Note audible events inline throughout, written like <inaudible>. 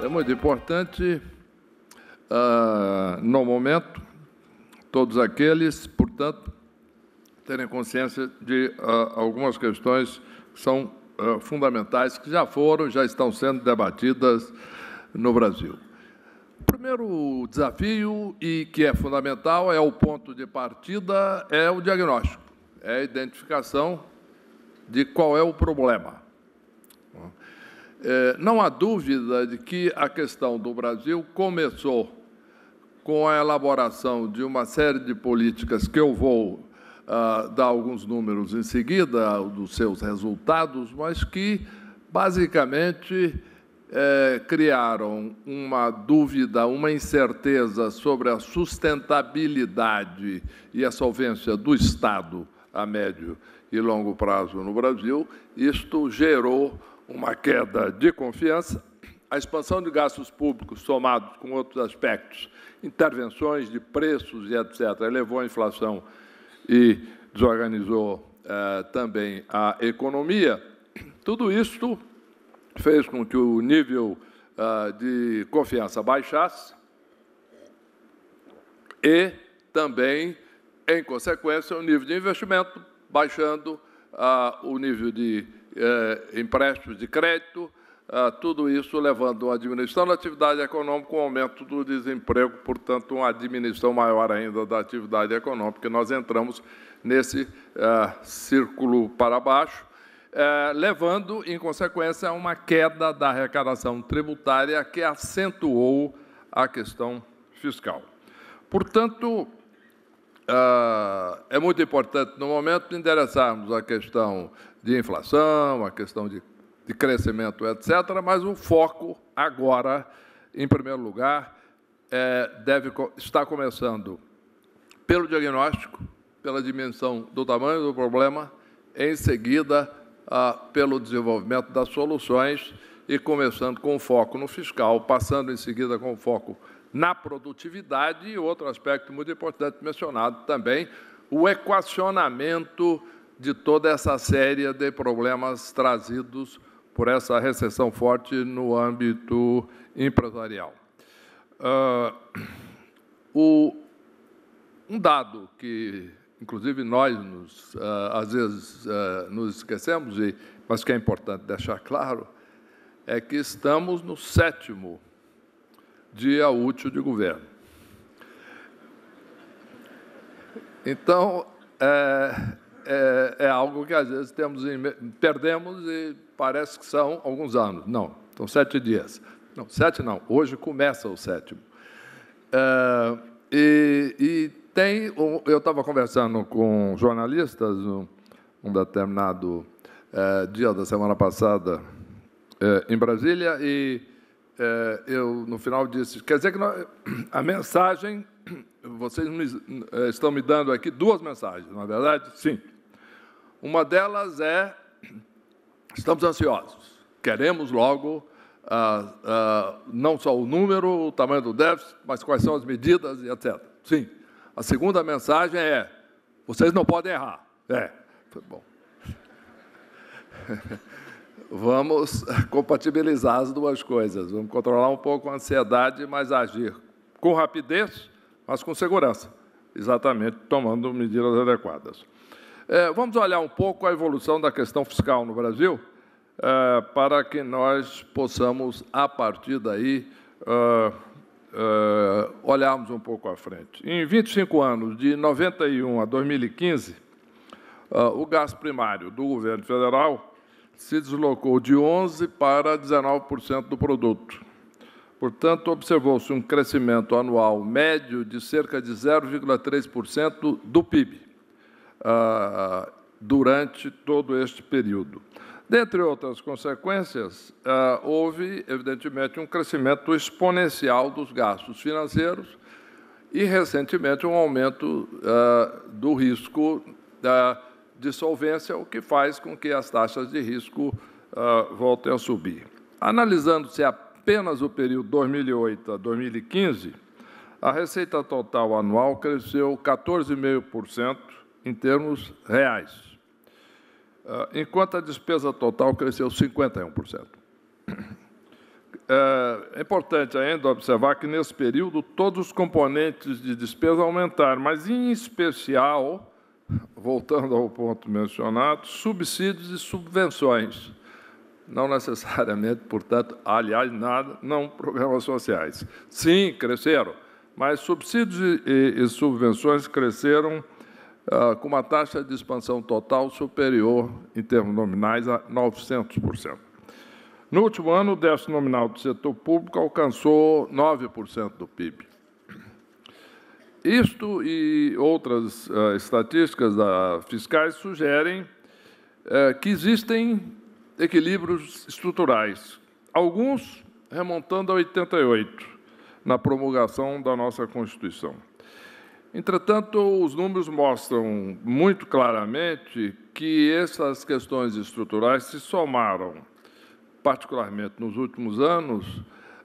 É muito importante, uh, no momento, todos aqueles, portanto, terem consciência de uh, algumas questões que são uh, fundamentais, que já foram, já estão sendo debatidas no Brasil. O primeiro desafio, e que é fundamental, é o ponto de partida, é o diagnóstico, é a identificação de qual é o problema. É, não há dúvida de que a questão do Brasil começou com a elaboração de uma série de políticas que eu vou ah, dar alguns números em seguida dos seus resultados, mas que basicamente é, criaram uma dúvida, uma incerteza sobre a sustentabilidade e a solvência do Estado a médio e longo prazo no Brasil, isto gerou uma queda de confiança. A expansão de gastos públicos, somados com outros aspectos, intervenções de preços e etc., elevou a inflação e desorganizou eh, também a economia. Tudo isso fez com que o nível ah, de confiança baixasse e também, em consequência, o nível de investimento baixando, ah, o nível de eh, empréstimos de crédito, ah, tudo isso levando a diminuição da atividade econômica, um aumento do desemprego, portanto, uma diminuição maior ainda da atividade econômica. Nós entramos nesse círculo para baixo é, levando, em consequência, a uma queda da arrecadação tributária que acentuou a questão fiscal. Portanto, é, é muito importante, no momento, endereçarmos a questão de inflação, a questão de, de, crescimento, etc., mas o foco agora, em primeiro lugar, é, deve estar começando pelo diagnóstico, pela dimensão do tamanho do problema, em seguida, ah, pelo desenvolvimento das soluções e começando com foco no fiscal, passando em seguida com foco na produtividade e outro aspecto muito importante mencionado também, o equacionamento de toda essa série de problemas trazidos por essa recessão forte no âmbito empresarial. Uh, o, um dado que inclusive nós nos, uh, às vezes uh, nos esquecemos, e, mas que é importante deixar claro, é que estamos no sétimo dia útil de governo. Então, é, é, é algo que às vezes temos em, perdemos e parece que são alguns anos. Não, são sete dias. Não, sete não, hoje começa o sétimo. É, e, e tem, eu estava conversando com jornalistas num um determinado é, dia da semana passada é, em Brasília e é, eu no final disse, quer dizer que nós, a mensagem, vocês me, estão me dando aqui duas mensagens, na é verdade, sim. Uma delas é estamos ansiosos, queremos logo ah, ah, não só o número, o tamanho do déficit, mas quais são as medidas e etc. Sim. A segunda mensagem é: vocês não podem errar. É, bom. <laughs> vamos compatibilizar as duas coisas. Vamos controlar um pouco a ansiedade, mas agir com rapidez, mas com segurança. Exatamente, tomando medidas adequadas. É, vamos olhar um pouco a evolução da questão fiscal no Brasil, é, para que nós possamos, a partir daí, é, uh, olharmos um pouco à frente. Em 25 anos, de 91 a 2015, uh, eh, o gasto primário do governo federal se deslocou de 11% para 19% do produto. Portanto, observou-se um crescimento anual médio de cerca de 0,3% do PIB uh, eh, durante todo este período. Dentre outras consequências, ah, houve, evidentemente, um crescimento exponencial dos gastos financeiros e, recentemente, um aumento ah, do risco da dissolvência, o que faz com que as taxas de risco ah, voltem a subir. Analisando-se apenas o período 2008 a 2015, a receita total anual cresceu 14,5% em termos reais ah, enquanto a despesa total cresceu 51%. <coughs> Ah, é importante ainda observar que, nesse período, todos os componentes de despesa aumentaram, mas, em especial, voltando ao ponto mencionado, subsídios e subvenções. Não necessariamente, portanto, aliás, nada, não programas sociais. Sim, cresceram, mas subsídios e, e subvenções cresceram ah, com uma taxa de expansão total superior, em termos nominais, a 900%. No último ano, o déficit nominal do setor público alcançou 9% do PIB. Isto e outras uh, estatísticas uh, fiscais sugerem uh, que existem equilíbrios estruturais, alguns remontando a 88, na promulgação da nossa Constituição. Entretanto, os números mostram muito claramente que essas questões estruturais se somaram, particularmente nos últimos anos,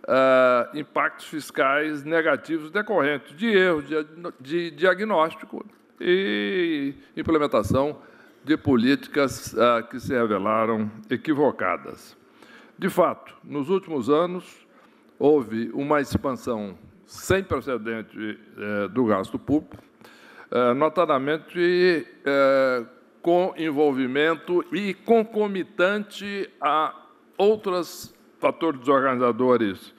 a eh, impactos fiscais negativos decorrentes de erros de diagnóstico e implementação de políticas eh, que se revelaram equivocadas. De fato, nos últimos anos, houve uma expansão sem precedente eh, do gasto público, eh, notadamente eh, com envolvimento e concomitante a outros fatores desorganizadores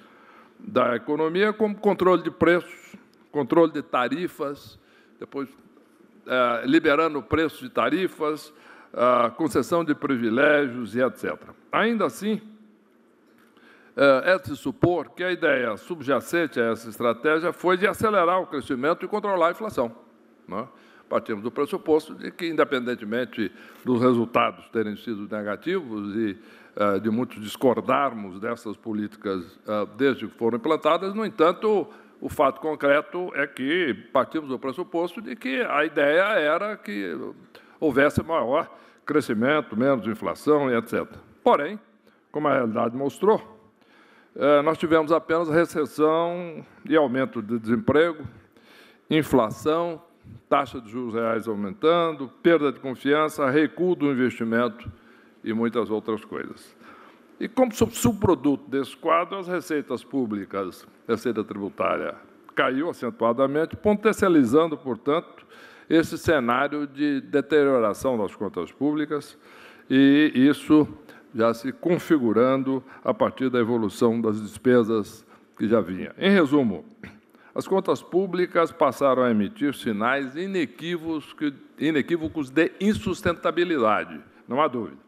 da economia, como controle de preços, controle de tarifas, depois liberando o preço de tarifas, concessão de privilégios e etc. Ainda assim, é, é de se supor que a ideia subjacente a essa estratégia foi de acelerar o crescimento e controlar a inflação. Né? Partimos do pressuposto de que, independentemente dos resultados terem sido negativos e é, de muitos discordarmos dessas políticas é, desde que foram implantadas, no entanto, o fato concreto é que partimos do pressuposto de que a ideia era que houvesse maior crescimento, menos inflação e etc. Porém, como a realidade mostrou, é, nós tivemos apenas recessão e aumento de desemprego, inflação, taxa de juros reais aumentando, perda de confiança, recuo do investimento e muitas outras coisas. E como subproduto desse quadro, as receitas públicas, receita tributária, caiu acentuadamente, potencializando, portanto, esse cenário de deterioração das contas públicas, e isso já se configurando a partir da evolução das despesas que já vinha. Em resumo, as contas públicas passaram a emitir sinais inequívocos de insustentabilidade, não há dúvida.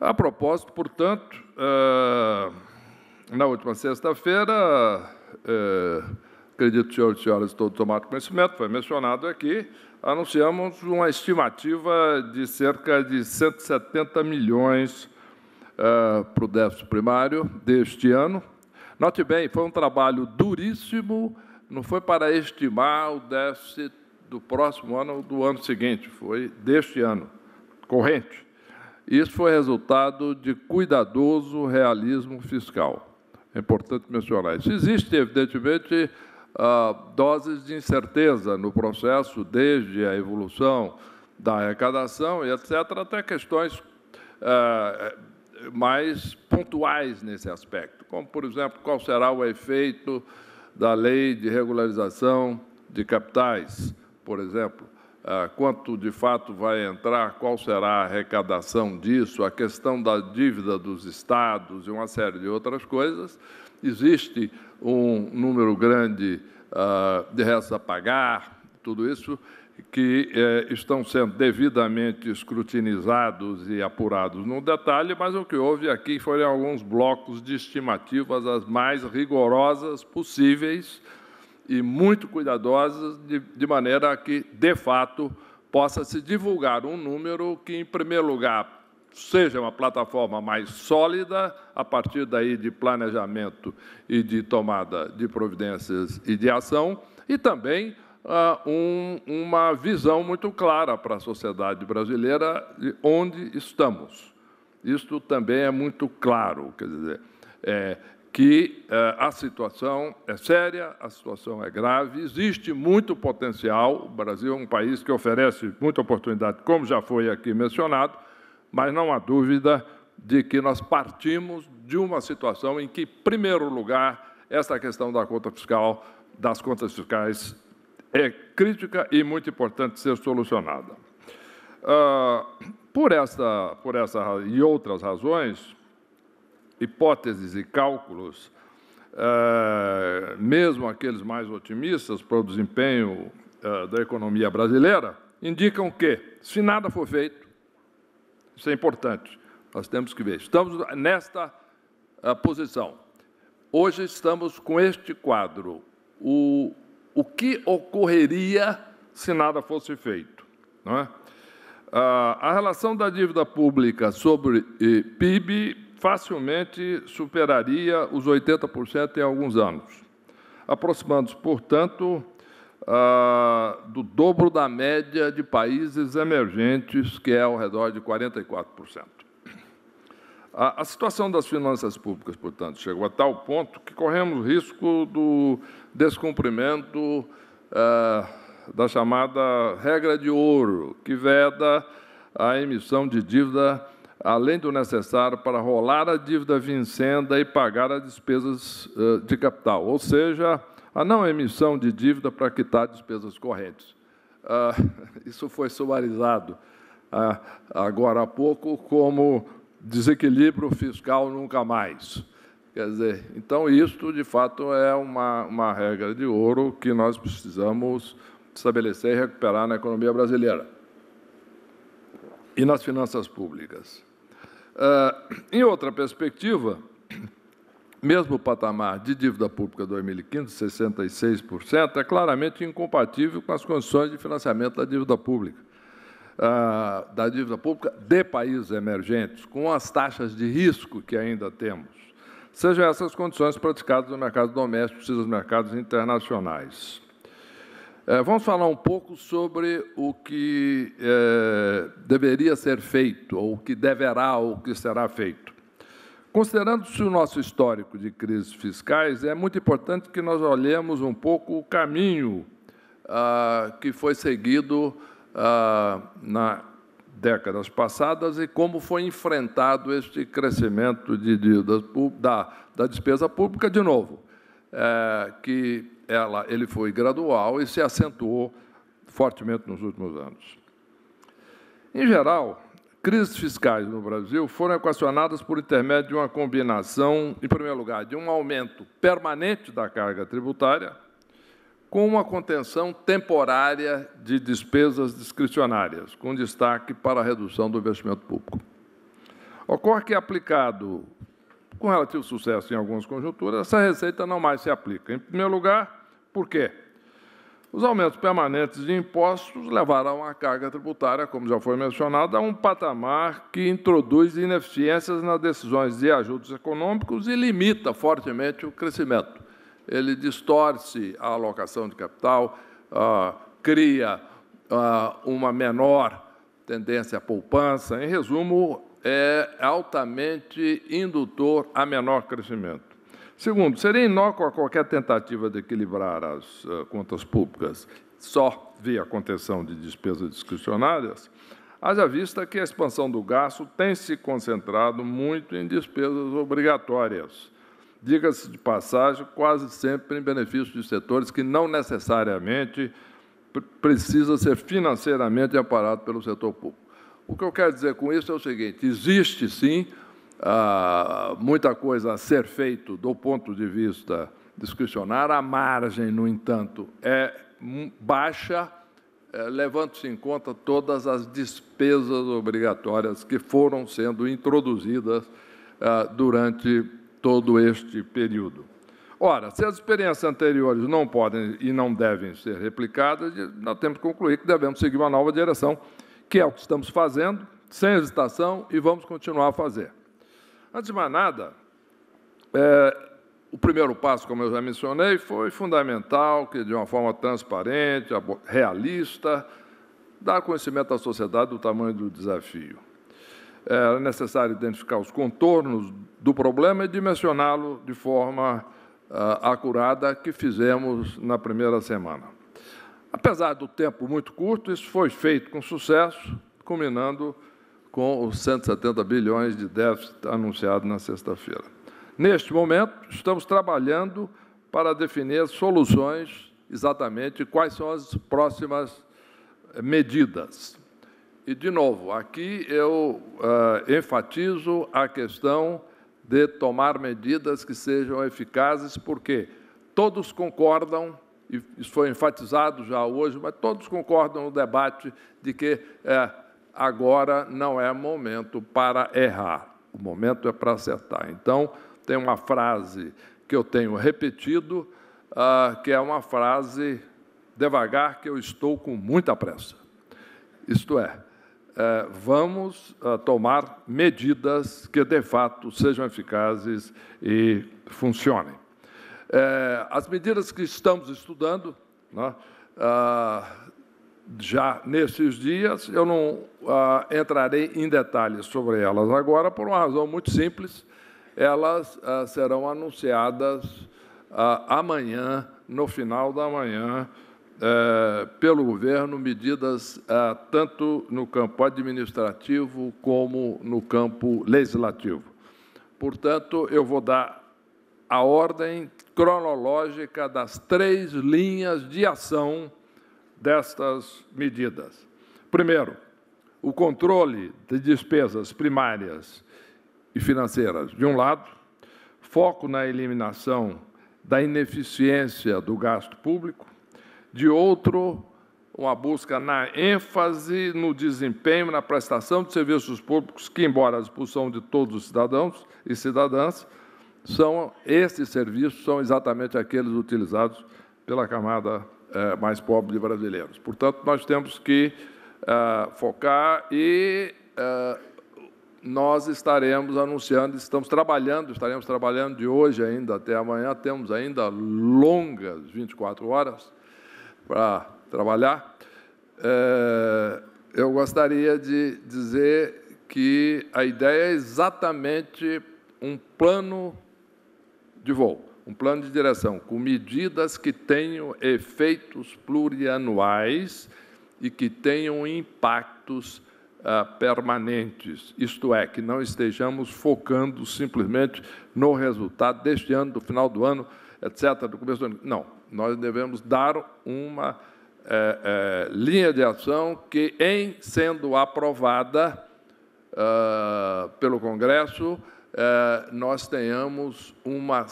A propósito, portanto, eh, na última sexta-feira, eh, acredito, senhores e senhoras, todos tomaram conhecimento, foi mencionado aqui, anunciamos uma estimativa de cerca de 170 milhões uh, para o déficit primário deste ano. Note bem, foi um trabalho duríssimo, não foi para estimar o déficit do próximo ano ou do ano seguinte, foi deste ano, corrente. Isso foi resultado de cuidadoso realismo fiscal. É importante mencionar isso. Existe, evidentemente, ah, doses de incerteza no processo, desde a evolução da arrecadação e etc., até questões eh, eh, mais pontuais nesse aspecto, como, por exemplo, qual será o efeito da lei de regularização de capitais, por exemplo. Ah, quanto de fato vai entrar, qual será a arrecadação disso, a questão da dívida dos estados e uma série de outras coisas. Existe um número grande uh, de restos a pagar, tudo isso, que eh, estão sendo devidamente escrutinizados e apurados no detalhe, mas o que houve aqui foram alguns blocos de estimativas as mais rigorosas possíveis e muito cuidadosas, de, de maneira que, de fato, possa se divulgar um número que, em primeiro lugar, seja uma plataforma mais sólida a partir daí de planejamento e de tomada de providências e de ação, e também ah, um, uma visão muito clara para a sociedade brasileira de onde estamos. Isto também é muito claro, quer dizer, é, que eh, a situação é séria, a situação é grave, existe muito potencial. O Brasil é um país que oferece muita oportunidade, como já foi aqui mencionado, mas não há dúvida de que nós partimos de uma situação em que, em primeiro lugar, esta questão da conta fiscal, das contas fiscais, é crítica e muito importante ser solucionada. Ah, por esta, por essa e outras razões, hipóteses e cálculos, eh, mesmo aqueles mais otimistas para o desempenho eh, da economia brasileira, indicam que, se nada for feito, isso é importante. Nós temos que ver. Estamos nesta ah, posição. Hoje estamos com este quadro. O, o que ocorreria se nada fosse feito? Não é? Ah, a relação da dívida pública sobre eh, PIB facilmente superaria os 80% em alguns anos, aproximando-se, portanto, ah, do dobro da média de países emergentes, que é ao redor de 44%. A, a situação das finanças públicas, portanto, chegou a tal ponto que corremos risco do descumprimento eh, da chamada regra de ouro, que veda a emissão de dívida além do necessário para rolar a dívida vincenda e pagar as despesas eh, de capital. Ou seja, a não emissão de dívida para quitar despesas correntes. Ah, <laughs> isso foi sumarizado ah, agora há pouco como desequilíbrio fiscal nunca mais. Quer dizer, então isto de fato é uma, uma regra de ouro que nós precisamos estabelecer e recuperar na economia brasileira e nas finanças públicas. Ah, em outra perspectiva, mesmo patamar de dívida pública 2015, 66%, é claramente incompatível com as condições de financiamento da dívida pública, ah, da dívida pública de países emergentes, com as taxas de risco que ainda temos. Sejam essas condições praticadas no mercado doméstico e nos mercados internacionais. Eh, vamos falar um pouco sobre o que é, deveria ser feito, ou o que deverá, ou o que será feito. Considerando-se o nosso histórico de crises fiscais, é muito importante que nós olhemos um pouco o caminho ah, que foi seguido ah, na décadas passadas e como foi enfrentado este crescimento de, de, da, da, despesa pública, de novo, é, que ela, ele foi gradual e se acentuou fortemente nos últimos anos. Em geral, crises fiscais no Brasil foram equacionadas por intermédio de uma combinação, em primeiro lugar, de um aumento permanente da carga tributária com uma contenção temporária de despesas discricionárias, com destaque para a redução do investimento público. Ocorre que, aplicado com relativo sucesso em algumas conjunturas, essa receita não mais se aplica. Em primeiro lugar, por quê? Os aumentos permanentes de impostos levarão a carga tributária, como já foi mencionado, a um patamar que introduz ineficiências nas decisões de ajudos econômicos e limita fortemente o crescimento. Ele distorce a alocação de capital, ah, cria ah, uma menor tendência à poupança. Em resumo, é altamente indutor a menor crescimento. Segundo, seria inócua qualquer tentativa de equilibrar as uh, contas públicas só via contenção de despesas discricionárias, haja vista que a expansão do gasto tem se concentrado muito em despesas obrigatórias. Diga-se de passagem, quase sempre em benefício de setores que não necessariamente precisa ser financeiramente amparado pelo setor público. O que eu quero dizer com isso é o seguinte: existe sim ah, muita coisa a ser feito do ponto de vista discricionário. A margem, no entanto, é baixa, é, levando-se em conta todas as despesas obrigatórias que foram sendo introduzidas ah, durante todo este período. Ora, se as experiências anteriores não podem e não devem ser replicadas, nós temos que concluir que devemos seguir uma nova direção, que é o que estamos fazendo, sem hesitação, e vamos continuar a fazer. Antes de mais nada, é, o primeiro passo, como eu já mencionei, foi fundamental que, de uma forma transparente, realista, dar conhecimento à sociedade do tamanho do desafio. Era é, é necessário identificar os contornos do problema e dimensioná-lo de forma uh, acurada, que fizemos na primeira semana. Apesar do tempo muito curto, isso foi feito com sucesso, culminando com os 170 bilhões de déficit anunciado na sexta-feira. Neste momento, estamos trabalhando para definir soluções exatamente quais são as próximas eh, medidas. E, de novo, aqui eu uh, enfatizo a questão de tomar medidas que sejam eficazes, porque todos concordam, e isso foi enfatizado já hoje, mas todos concordam no debate de que uh, agora não é momento para errar, o momento é para acertar. Então, tem uma frase que eu tenho repetido, uh, que é uma frase devagar, que eu estou com muita pressa. Isto é, é vamos uh, tomar medidas que de fato sejam eficazes e funcionem. É, as medidas que estamos estudando, né, ah, já nesses dias, eu não ah, entrarei em detalhes sobre elas agora, por uma razão muito simples: elas ah, serão anunciadas ah, amanhã, no final da manhã, eh, pelo governo, medidas ah, tanto no campo administrativo como no campo legislativo. Portanto, eu vou dar a ordem cronológica das três linhas de ação destas medidas. Primeiro, o controle de despesas primárias e financeiras, de um lado, foco na eliminação da ineficiência do gasto público, de outro, uma busca na ênfase no desempenho, na prestação de serviços públicos, que, embora a expulsão de todos os cidadãos e cidadãs, são esses serviços são exatamente aqueles utilizados pela camada eh, mais pobres brasileiros. Portanto, nós temos que eh, focar e eh, nós estaremos anunciando, estamos trabalhando, estaremos trabalhando de hoje ainda até amanhã, temos ainda longas 24 horas para trabalhar. eu gostaria de dizer que a ideia é exatamente um plano de voo um plano de direção com medidas que tenham efeitos plurianuais e que tenham impactos ah, permanentes, isto é, que não estejamos focando simplesmente no resultado deste ano, do final do ano, etc., do começo do ano. Não, nós devemos dar uma eh, eh, linha de ação que, em sendo aprovada ah, pelo Congresso, eh, nós tenhamos uma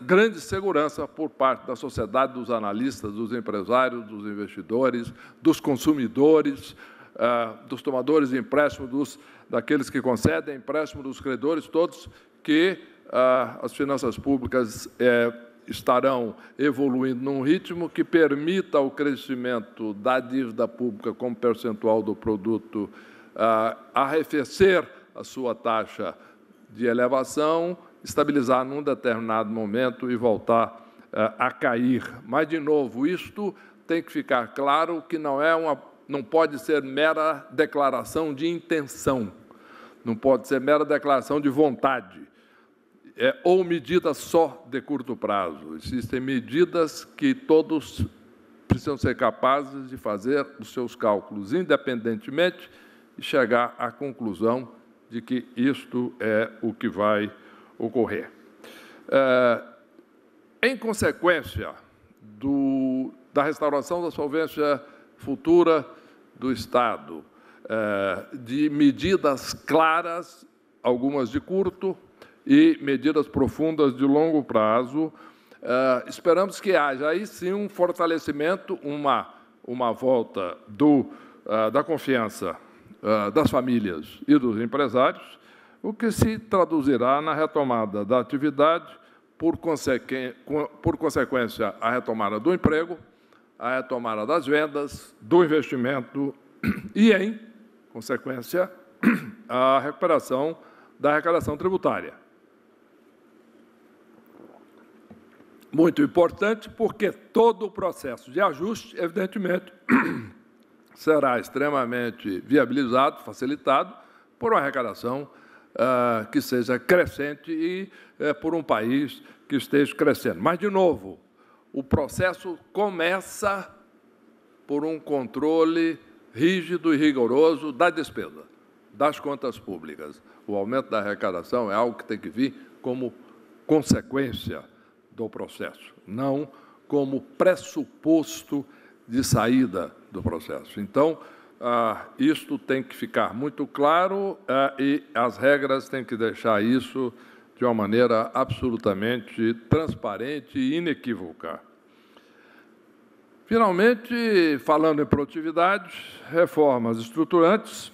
grande segurança por parte da sociedade, dos analistas, dos empresários, dos investidores, dos consumidores, eh, dos tomadores de empréstimo, dos, daqueles que concedem empréstimo, dos credores, todos que eh, as finanças públicas estarão evoluindo num ritmo que permita o crescimento da dívida pública como percentual do produto arrefecer a sua taxa de elevação, estabilizar num determinado momento e voltar eh, a cair. Mas, de novo, isto tem que ficar claro que não é uma, não pode ser mera declaração de intenção, não pode ser mera declaração de vontade. É, ou medidas só de curto prazo. Existem medidas que todos precisam ser capazes de fazer os seus cálculos independentemente e chegar à conclusão de que isto é o que vai ocorrer. É, em consequência do, da restauração da solvência futura do Estado, é, de medidas claras, algumas de curto, e medidas profundas de longo prazo, é, esperamos que haja aí sim um fortalecimento, uma, uma volta do, é, da confiança ah, das famílias e dos empresários, o que se traduzirá na retomada da atividade, por, por consequência, a retomada do emprego, a retomada das vendas, do investimento e, em consequência, <clears throat> a recuperação da arrecadação tributária. Muito importante, porque todo o processo de ajuste, evidentemente, <clears throat> será extremamente viabilizado, facilitado, por uma arrecadação ah, que seja crescente e eh, por um país que esteja crescendo. Mas, de novo, o processo começa por um controle rígido e rigoroso da despesa, das contas públicas. O aumento da arrecadação é algo que tem que vir como consequência do processo, não como pressuposto de saída do processo. Então, ah, isto tem que ficar muito claro ah, e as regras têm que deixar isso de uma maneira absolutamente transparente e inequívoca. Finalmente, falando em produtividade, reformas estruturantes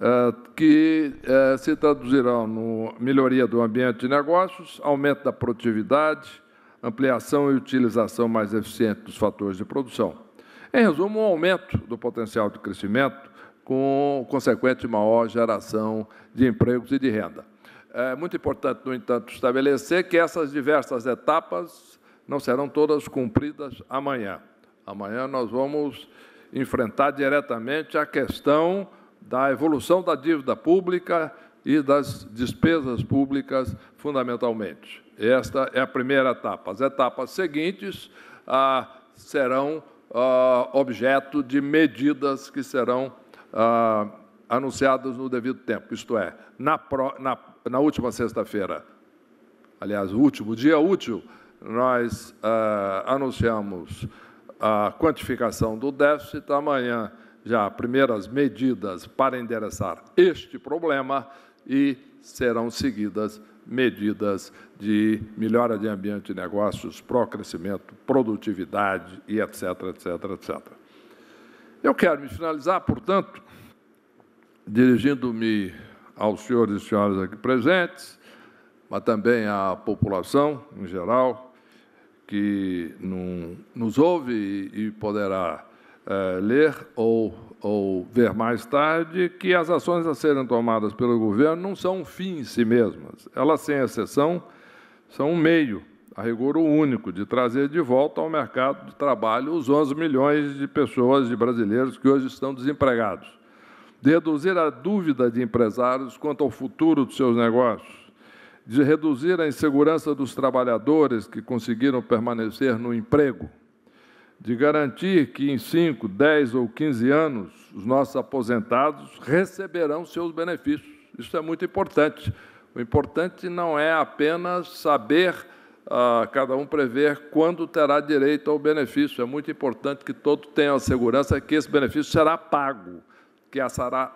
ah, que eh, se traduzirão no melhoria do ambiente de negócios, aumento da produtividade, ampliação e utilização mais eficiente dos fatores de produção. Em resumo, um aumento do potencial de crescimento com consequente maior geração de empregos e de renda. É muito importante, no entanto, estabelecer que essas diversas etapas não serão todas cumpridas amanhã. Amanhã nós vamos enfrentar diretamente a questão da evolução da dívida pública e das despesas públicas, fundamentalmente. Esta é a primeira etapa. As etapas seguintes ah, serão uh, objeto de medidas que serão uh, anunciadas no devido tempo, isto é, na, pro, na, na última sexta-feira, aliás, o último dia útil, nós uh, anunciamos a quantificação do déficit, amanhã já primeiras medidas para endereçar este problema e serão seguidas medidas de melhora de ambiente de negócios, pró-crescimento, produtividade e etc, etc, etc. Eu quero me finalizar, portanto, dirigindo-me aos senhores e senhoras aqui presentes, mas também à população em geral, que nos ouve e, poderá é, ler ou ou ver mais tarde, que as ações a serem tomadas pelo governo não são um fim em si mesmas. Elas, sem exceção, são um meio, a rigor o único, de trazer de volta ao mercado de trabalho os 11 milhões de pessoas, de brasileiros, que hoje estão desempregados. De reduzir a dúvida de empresários quanto ao futuro dos seus negócios. De reduzir a insegurança dos trabalhadores que conseguiram permanecer no emprego de garantir que em 5, 10 ou 15 anos os nossos aposentados receberão seus benefícios. Isso é muito importante. O importante não é apenas saber, ah, cada um prever quando terá direito ao benefício. É muito importante que todos tenham a segurança que esse benefício será pago, que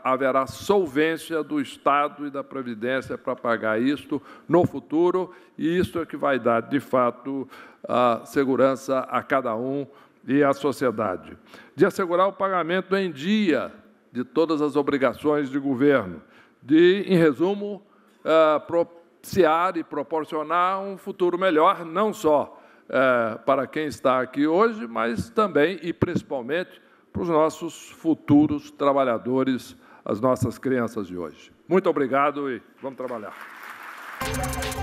haverá solvência do Estado e da Previdência para pagar isto no futuro, e isso é que vai dar, de fato, a segurança a cada um e à sociedade, de assegurar o pagamento em dia de todas as obrigações de governo, de, em resumo, uh, propiciar e proporcionar um futuro melhor, não só uh, para quem está aqui hoje, mas também e principalmente para os nossos futuros trabalhadores, as nossas crianças de hoje. Muito obrigado e vamos trabalhar.